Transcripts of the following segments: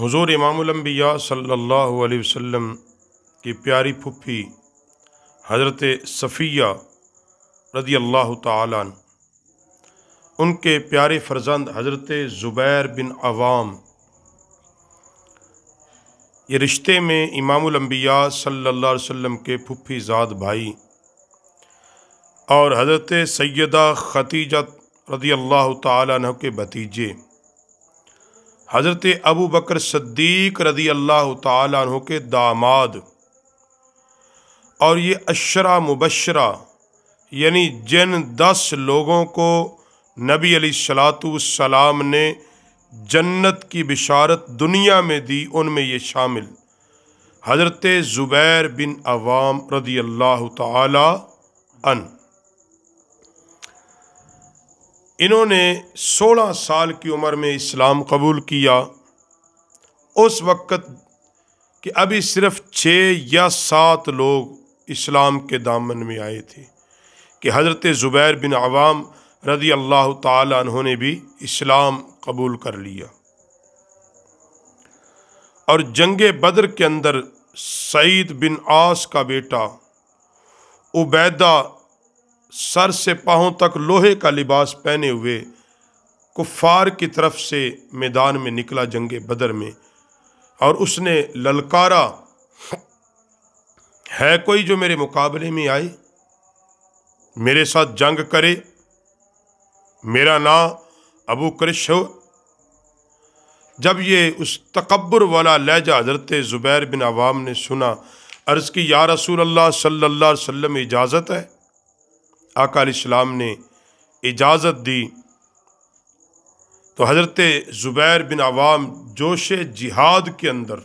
हुजूर इमामबिया सल्लल्लाहु अलैहि वसल्लम की प्यारी फुफी हज़रत सफ़िया रदी अल्लाह तन उनके प्यारे फर्जंद हज़रत ज़ुबैर बिन अवाम ये रिश्ते में इमामबिया सल्ला वसम के फुफी ज़ाद भाई और हज़रत सैदा ख़तीजत रदी अल्लाह तह के भतीजे हज़रत अबू बकर सद्दीक रदी अल्लाह तु के दामाद और ये अशरा मुबशरा यानी जिन दस लोगों को नबी अली सलाम ने जन्नत की बिशारत दुनिया में दी उनमें ये शामिल हज़रत ज़ुबैर बिन अवाम रदी अल्लाह तन इन्होंने 16 साल की उम्र में इस्लाम कबूल किया उस वक़्त कि अभी सिर्फ़ छः या सात लोग इस्लाम के दामन में आए थे कि हज़रत ज़ुबैर बिन आवाम रदी अल्लाह तुमने भी इस्लाम कबूल कर लिया और जंग बद्र के अंदर सईद बिन आस का बेटा उबैदा सर से पाँव तक लोहे का लिबास पहने हुए कुफार की तरफ से मैदान में निकला जंगे बदर में और उसने ललकारा है कोई जो मेरे मुकाबले में आए मेरे साथ जंग करे मेरा नाम अबू क्रिश हो जब ये उस तकबर वाला लहजा हजरत ज़ुबैर बिन आवाम ने सुना अर्ज़ की या रसूल अल्लाह सल्लल्लाहु अलैहि वसल्लम इजाज़त है आकाम ने इजाज़त दी तो हज़रत ज़ुबैर बिन आवाम जोश जिहाद के अंदर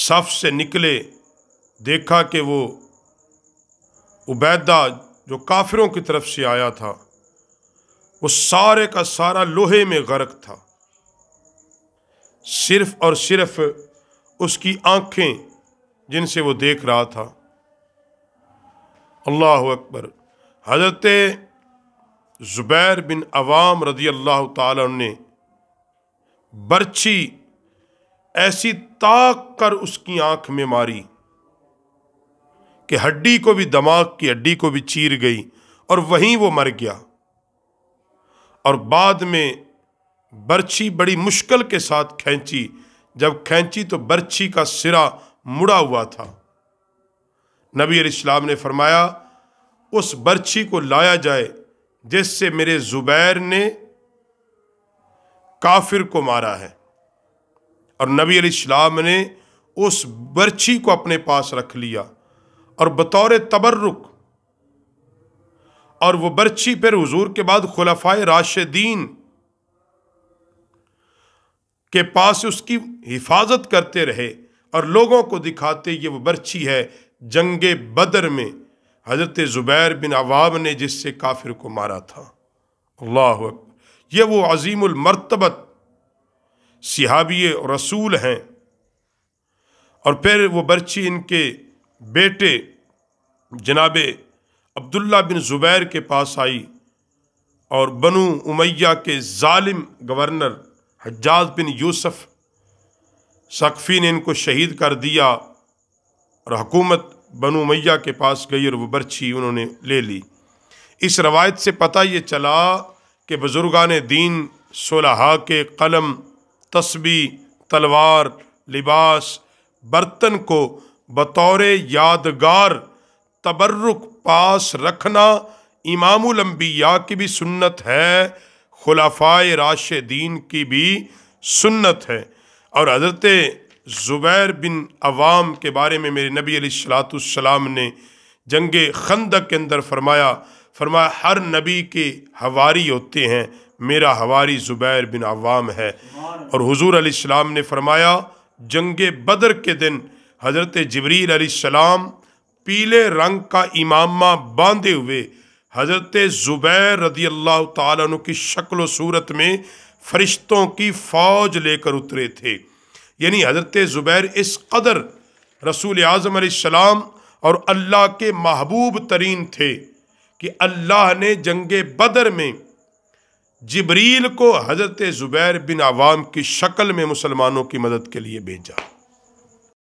सफ़ से निकले देखा कि वो उबैदा जो काफिरों की तरफ से आया था वो सारे का सारा लोहे में गर्क था सिर्फ और सिर्फ उसकी आंखें जिनसे वो देख रहा था अल्लाह अकबर हज़रत ज़ुबैर बिन अवाम रदी अल्लाह तरछी ऐसी ताक कर उसकी आंख में मारी कि हड्डी को भी दमाग की हड्डी को भी चीर गई और वहीं वो मर गया और बाद में बर्छी बड़ी मुश्किल के साथ खींची जब खींची तो बर्छी का सिरा मुड़ा हुआ था नबी इस्लाम ने फरमाया उस बर्छी को लाया जाए जिससे मेरे ज़ुबैर ने काफिर को मारा है और नबी इस्लाम ने उस बर्छी को अपने पास रख लिया और बतौर तबर्रुक और वो बर्छी फिर हजूर के बाद खुलफाए राशिदीन के पास उसकी हिफाजत करते रहे और लोगों को दिखाते ये वो बर्छी है जंग बदर में हज़रत ज़ुबैर बिन अवाब ने जिससे काफिर को मारा था अल्लाह ये वो अजीमरतबत सिहाबी रसूल हैं और फिर वो बर्ची इनके बेटे जनाब अब्दुल्ला बिन ज़ुबैर के पास आई और बनु उमैया के ालिम governor Hajjaj bin Yusuf Saqafi ने इनको शहीद कर दिया और हकूमत बनु मैया के पास गई और वो बर्छी उन्होंने ले ली इस रवायत से पता ये चला कि बुज़ुर्गान दीन सोलहा के कलम तस्बी तलवार लिबास बर्तन को बतौर यादगार तबर्रुक पास रखना इमामबिया की भी सुन्नत है खुलाफा दीन की भी सुन्नत है और हज़रत ज़ुबैर बिन अवाम के बारे में मेरे नबी सलाम ने जंग खंदक के अंदर फरमाया फरमाया हर नबी के हवारी होते हैं मेरा हवारी ज़ुबैर बिन अवाम है और हजूर सलाम ने फरमाया जंग बदर के दिन हज़रत जबरील सलाम पीले रंग का इमामा बांधे हुए हज़रत ज़ुबैर रदी अल्लाह तु की शक्ल सूरत में फ़रिश्तों की फ़ौज लेकर उतरे थे यानी हज़रत ज़ुबैर इस कदर रसूल आज़म सलाम और अल्लाह के महबूब तरीन थे कि अल्लाह ने जंग बदर में जबरील को हज़रत ज़ुबैर बिन आवाम की शक्ल में मुसलमानों की मदद के लिए भेजा